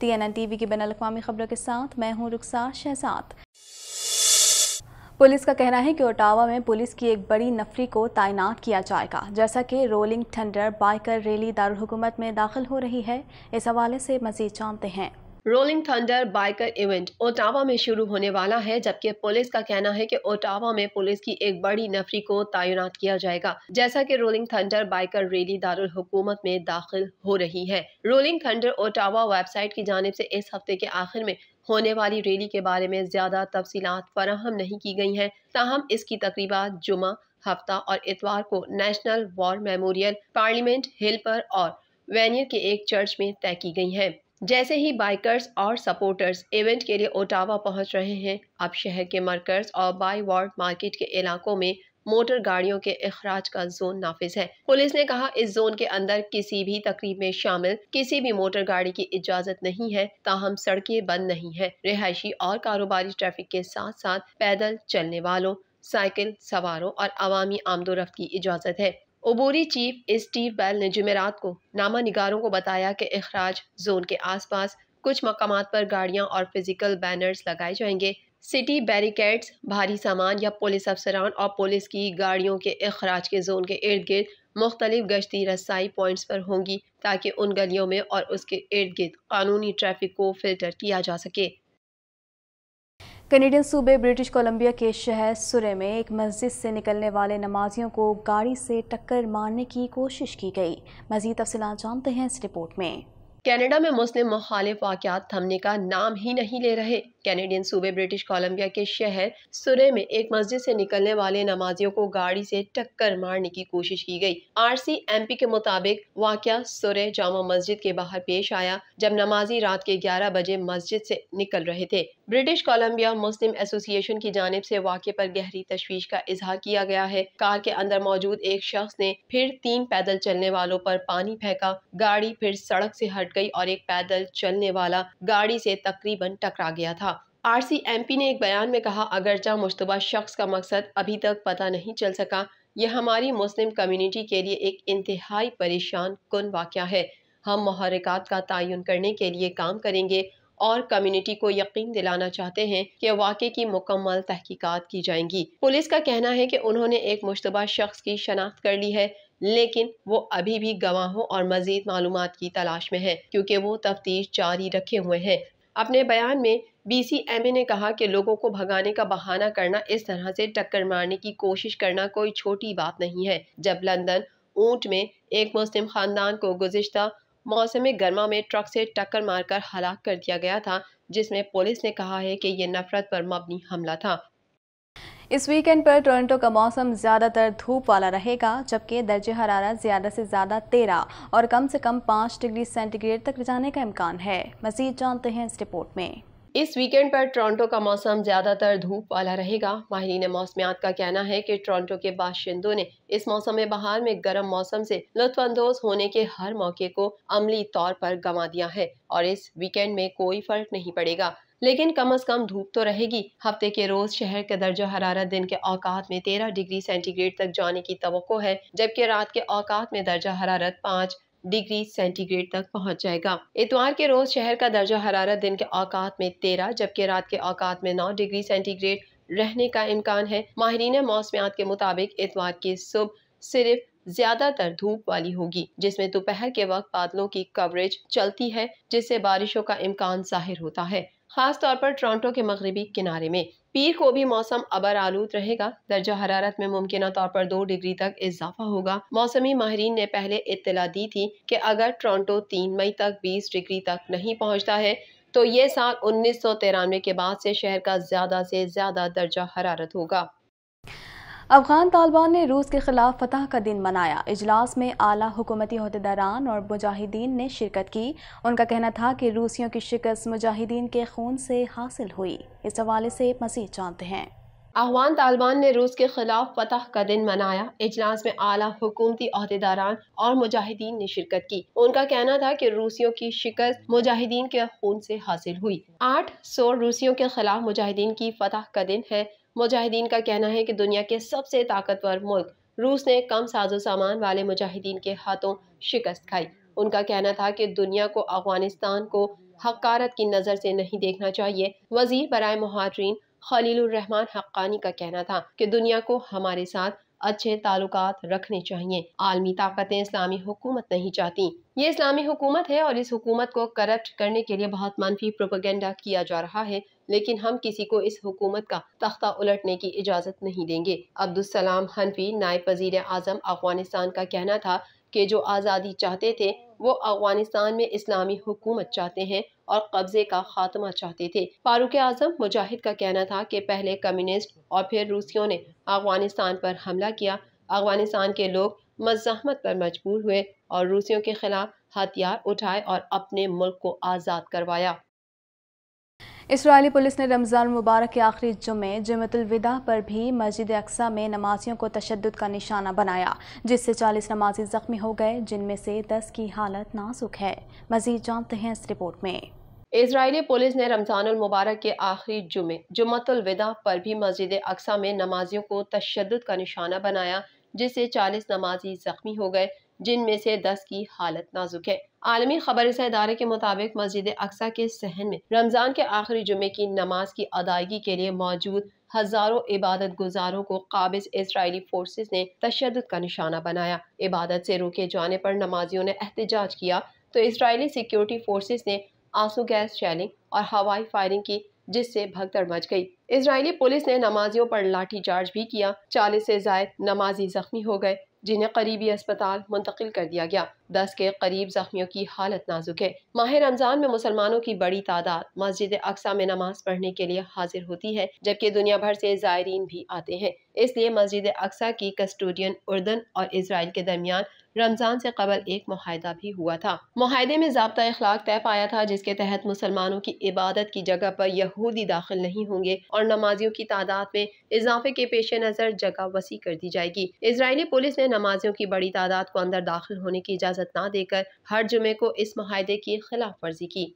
T N N T V की बैन अवी खबरों के साथ मैं हूँ रुखसार शहजाद पुलिस का कहना है कि ओटावा में पुलिस की एक बड़ी नफरी को तैनात किया जाएगा जैसा कि रोलिंग थंडर बाइकर रैली दारकूमत में दाखिल हो रही है इस हवाले से मजीद जानते हैं rolling thunder biker event Ottawa में शुरू होने वाला है जबकि पुलिस का कहना है कि ओटावा में पुलिस की एक बड़ी नफरी को तैनात किया जाएगा जैसा कि रोलिंग थंडर बाइकर रैली दारुल हुकूमत में दाखिल हो रही है रोलिंग थंडर ओटावा वेबसाइट की जानब से इस हफ्ते के आखिर में होने वाली रैली के बारे में ज्यादा तफसी फराहम नहीं की गई हैं ताहम इसकी तकरीबा जुमा हफ्ता और इतवार को national war memorial Parliament Hill पर और वैनियर के एक चर्च में तय की गई हैं जैसे ही बाइकर्स और सपोर्टर्स इवेंट के लिए ओटावा पहुंच रहे हैं अब शहर के मरकज और बाई वार्ड मार्केट के इलाकों में मोटर गाड़ियों के अखराज का जोन नाफिज है पुलिस ने कहा इस जोन के अंदर किसी भी तकरीब में शामिल किसी भी मोटर गाड़ी की इजाजत नहीं है ताहम सड़कें बंद नहीं है रिहायशी और कारोबारी ट्रैफिक के साथ साथ पैदल चलने वालों साइकिल सवारों और अवामी आमदोरफ्त की इजाज़त है ओबोरी चीफ स्टीव बैल ने जुमेरात को नामा निगारों को बताया कि अखराज जोन के आसपास कुछ मकाम पर गाड़ियां और फिजिकल बैनर्स लगाए जाएंगे सिटी बैरिकेड्स भारी सामान या पुलिस अफसरान और पुलिस की गाड़ियों के अखराज के जोन के इर्द गिर्द मुख्तलिफ गश्ती रसाई पॉइंट्स पर होंगी ताकि उन गलियों में और उसके इर्द गिर्द कानूनी ट्रैफिक को फिल्टर किया जा सके कनेडियन सूबे ब्रिटिश कोलंबिया के शहर सुरे में एक मस्जिद से निकलने वाले नमाजियों को गाड़ी से टक्कर मारने की कोशिश की गई मजीद तफसला जानते हैं इस रिपोर्ट में कनाडा में मुस्लिम मुखालिफ वाक़ात थमने का नाम ही नहीं ले रहे कैनेडियन सूबे ब्रिटिश कोलंबिया के शहर सुरे में एक मस्जिद से निकलने वाले नमाजियों को गाड़ी से टक्कर मारने की कोशिश की गई आरसीएमपी के मुताबिक वाक सुरे जामा मस्जिद के बाहर पेश आया जब नमाजी रात के 11 बजे मस्जिद से निकल रहे थे ब्रिटिश कोलंबिया मुस्लिम एसोसिएशन की जानब से वाक्य पर गहरी तशवीश का इजहार किया गया है कार के अंदर मौजूद एक शख्स ने फिर तीन पैदल चलने वालों पर पानी फेंका गाड़ी फिर सड़क से हट गई और एक पैदल चलने वाला गाड़ी से तकरीबन टकरा गया था आरसीएमपी ने एक बयान में कहा अगरचा मुशतबा शख्स का मकसद अभी तक पता नहीं चल सका यह हमारी मुस्लिम कम्युनिटी के लिए एक इंतहाई परेशान कन वाक़ है हम महरिकात का तयन करने के लिए काम करेंगे और कम्युनिटी को यकीन दिलाना चाहते हैं कि वाक़े की मुकम्मल तहकीकात की जाएंगी पुलिस का कहना है कि उन्होंने एक मुशतबा शख्स की शनाख्त कर ली है लेकिन वो अभी भी गवाहों और मजीद मालूम की तलाश में है क्योंकि वो तफ्तीश जारी रखे हुए हैं अपने बयान में बीसीएमए ने कहा कि लोगों को भगाने का बहाना करना इस तरह से टक्कर मारने की कोशिश करना कोई छोटी बात नहीं है जब लंदन ऊंट में एक मुस्लिम खानदान को गुजशत मौसम गर्मा में ट्रक से टक्कर मारकर हलाक कर दिया गया था जिसमें पुलिस ने कहा है कि ये नफरत पर मबनी हमला था इस वीकेंड पर टोरंटो का मौसम ज़्यादातर धूप वाला रहेगा जबकि दर्ज हरारत ज़्यादा से ज़्यादा तेरह और कम से कम पाँच डिग्री सेंटीग्रेड तक जाने का इम्कान है मजीद जानते हैं इस रिपोर्ट में इस वीकेंड पर टोरंटो का मौसम ज़्यादातर धूप वाला रहेगा माहरीन मौसमियात का कहना है कि टोरंटो के बाशिंदों ने इस मौसम बहार में गर्म मौसम से लुत्फानंदोज होने के हर मौके को अमली तौर पर गंवा दिया है और इस वीकेंड में कोई फ़र्क नहीं पड़ेगा लेकिन कम अज कम धूप तो रहेगी हफ्ते के रोज शहर के दर्जा हरारत दिन के औकात में तेरह डिग्री सेंटीग्रेड तक जाने की तो है जबकि रात के औकात में दर्जा हरारत पाँच डिग्री सेंटीग्रेड तक पहुंच जाएगा इतवार के रोज शहर का दर्जा हरारत दिन के औकात में तेरह जबकि रात के औकात में नौ डिग्री सेंटीग्रेड रहने का इम्कान है माहरीन मौसमियात के मुताबिक इतवार की सुबह सिर्फ ज्यादातर धूप वाली होगी जिसमें दोपहर के वक्त बादलों की कवरेज चलती है जिससे बारिशों का इम्कान जाहिर होता है खास तौर पर टोरंटो के मगरबी किनारे में पीर को भी मौसम अबर आलूद रहेगा दर्जा हरारत में मुमकिन तौर पर दो डिग्री तक इजाफा होगा मौसमी माहरीन ने पहले इतला दी थी कि अगर टोरंटो तीन मई तक बीस डिग्री तक नहीं पहुँचता है तो ये साल उन्नीस सौ तिरानवे के बाद से शहर का ज़्यादा से ज़्यादा दर्जा हरारत होगा अफगान तालिबान ने रूस के खिलाफ फतह का दिन मनाया इजलास में आला हुकूमती अहदेदारान और मुजाहिदीन ने शिरकत की उनका कहना था कि रूसियों की शिकस्त मुजाहिदीन के खून से हासिल हुई इस हवाले से मजीद जानते हैं अफगान तालिबान ने रूस के खिलाफ फतह का दिन मनाया इजलास में आला हुकूमती अहदेदारान और मुजाहिदीन ने शिरकत की उनका कहना था कि रूसियों की शिकस्त मुजाहिदीन के खून से हासिल हुई आठ सौ रूसियों के खिलाफ मुजाहिदीन की फतह का दिन है मुजाहिदीन का कहना है कि दुनिया के सबसे ताकतवर मुल्क रूस ने कम साजो सामान वाले मुजाहिदीन के हाथों शिकस्त खाई उनका कहना था कि दुनिया को अफगानिस्तान को हकारत की नज़र से नहीं देखना चाहिए वजीर बरए महाजरीन खलीलरहमान हक्कानी का कहना था कि दुनिया को हमारे साथ अच्छे ताल्लुक रखने चाहिए आलमी ताकतें इस्लामी हुकूमत नहीं चाहती ये इस्लामी हुकूमत है और इस हुकूमत को करप्ट करने के लिए बहुत मनफी प्रोपोगंडा किया जा रहा है लेकिन हम किसी को इस हुकूमत का तख्ता उलटने की इजाज़त नहीं देंगे अब्दुलसलाम हनफी नायब वजीर अजम अफगानिस्तान का कहना था कि जो आज़ादी चाहते थे वो अफगानिस्तान में इस्लामी हुकूमत चाहते हैं और कब्जे का खात्मा चाहते थे फारूक आजम मुजाहिद का कहना था कि पहले कम्युनिस्ट और फिर रूसियों ने अफगानिस्तान पर हमला किया अफगानिस्तान के लोग मजामत पर मजबूर हुए और रूसियों के खिलाफ हथियार उठाए और अपने मुल्क को आज़ाद करवाया इसराइली पुलिस ने रमज़ान मुबारक के आखिरी जुमे जुमतुलविदा पर भी मस्जिद अक्सा में नमाजियों को तशद का निशाना बनाया जिससे 40 नमाजी ज़ख्मी हो गए जिनमें से 10 की हालत नाजुक है मजीद जानते हैं इस रिपोर्ट में इसराइली पुलिस ने रमज़ान मुबारक के आखिरी जुमे जुमतुलविदा पर भी मस्जिद अक्सा में नमाजियों को तशद का निशाना बनाया जिससे चालीस नमाजी ज़ख्मी हो गए जिनमें से दस की हालत नाजुक है आलमी खबर इदारे के मुताबिक मस्जिद अक्सा के सहन में रमज़ान के आखिरी जुमे की नमाज की अदायगी के लिए मौजूद हजारों इबादत गुजारों को काबिज इसराइली फोर्स ने तशद का निशाना बनाया इबादत से रोके जाने पर नमाजियों ने एहतजाज किया तो इसराइली सिक्योरिटी फोर्सेज ने आंसू गैस शैलिंग और हवाई फायरिंग की जिससे भगदड़ मच गई इसराइली पुलिस ने नमाजियों पर लाठी चार्ज भी किया चालीस से जायद नमाजी जख्मी हो गए जिन्हें करीबी अस्पताल मुंतकिल कर दिया गया दस के करीब जख्मियों की हालत नाजुक है माह रमजान में मुसलमानों की बड़ी तादाद मस्जिद अक्सा में नमाज पढ़ने के लिए हाजिर होती है जबकि दुनिया भर से जायरीन भी आते हैं इसलिए मस्जिद अक्सा की कस्टोडियन उर्दन और इसराइल के दरमियान रमज़ान से कबल एक माहिदा भी हुआ था माहे में जबता अखलाक तय पाया था जिसके तहत मुसलमानों की इबादत की जगह पर यहूदी दाखिल नहीं होंगे और नमाजियों की तादाद में इजाफे के पेश नज़र जगह वसी कर दी जाएगी इसराइली पुलिस ने नमाजियों की बड़ी तादाद को अंदर दाखिल होने की इजाज़त न देकर हर जुमे को इस माहे की खिलाफ वर्जी की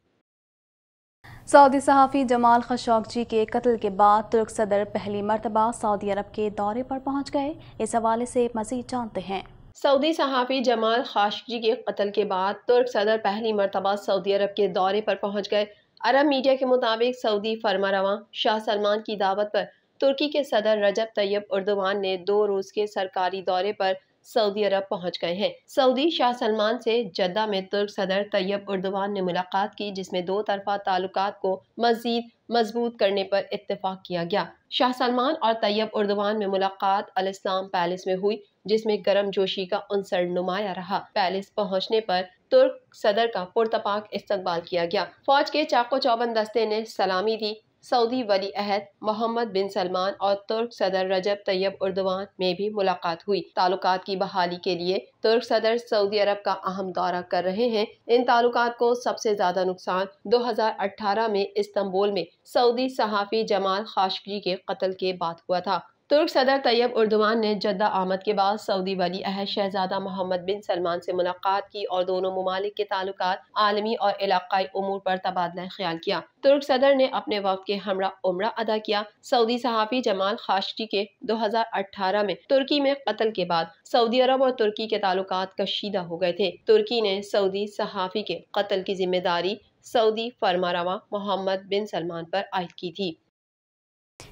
सऊदी सहाफ़ी जमाल खशोकजी के कत्ल के बाद तुर्क सदर पहली मरतबा सऊदी अरब के दौरे पर पहुंच गए इस हवाले से मजीद जानते हैं सऊदी सहाफ़ी जमाल खाशी के कत्ल के बाद तुर्क सदर पहली मरतबा सऊदी अरब के दौरे पर पहुंच गए अरब मीडिया के मुताबिक सऊदी रवान शाह सलमान की दावत पर तुर्की के सदर रजब तैयब उर्दवान ने दो रोज़ के सरकारी दौरे पर सऊदी अरब पहुंच गए हैं सऊदी शाह सलमान से जद्दा में तुर्क सदर तैयब उर्दवान ने मुलाकात की जिसमें दो तरफा ताल्लुक को मजीद मजबूत करने पर इतफाक़ किया गया शाह सलमान और तैयब उर्दवान में मुलाकात अलस्लाम पैलेस में हुई जिसमें गर्म जोशी का उनसर नुमाया रहा पैलेस पहुंचने पर तुर्क सदर का पुरतपाक इस्तकबाल किया गया फौज के चाको चौबंद दस्ते ने सलामी दी सऊदी वली अहद मोहम्मद बिन सलमान और तुर्क सदर रजब तैयब उर्दवान में भी मुलाकात हुई ताल्लुक की बहाली के लिए तुर्क सदर सऊदी अरब का अहम दौरा कर रहे हैं इन ताल्लुक को सबसे ज्यादा नुकसान 2018 में इस्तांबुल में सऊदी सहाफ़ी जमाल खाशगी के कत्ल के बाद हुआ था तुर्क सदर तैयब उर्दवान ने जद्दा आमद के बाद सऊदी वली अहद शहजादा मोहम्मद बिन सलमान से मुलाकात की और दोनों ममालिक के ताल्लुक आलमी और इलाकई अमूर पर तबादला ख्याल किया तुर्क सदर ने अपने वक्त के हमरा उम्र अदा किया सऊदी सहाफ़ी जमाल खाशी के 2018 में तुर्की में कत्ल के बाद सऊदी अरब और तुर्की के ताल्लुक कशीदा हो गए थे तुर्की ने सऊदी सहाफ़ी के कत्ल की जिम्मेदारी सऊदी फरमारवा मोहम्मद बिन सलमान पर आयद की थी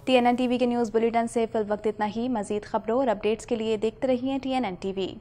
टी एन एन टीवी के न्यूज़ बुलेटिन से फिल वक्त इतना ही मजीद खबरों और अपडेट्स के लिए देखते रहिए टी एन एन टीवी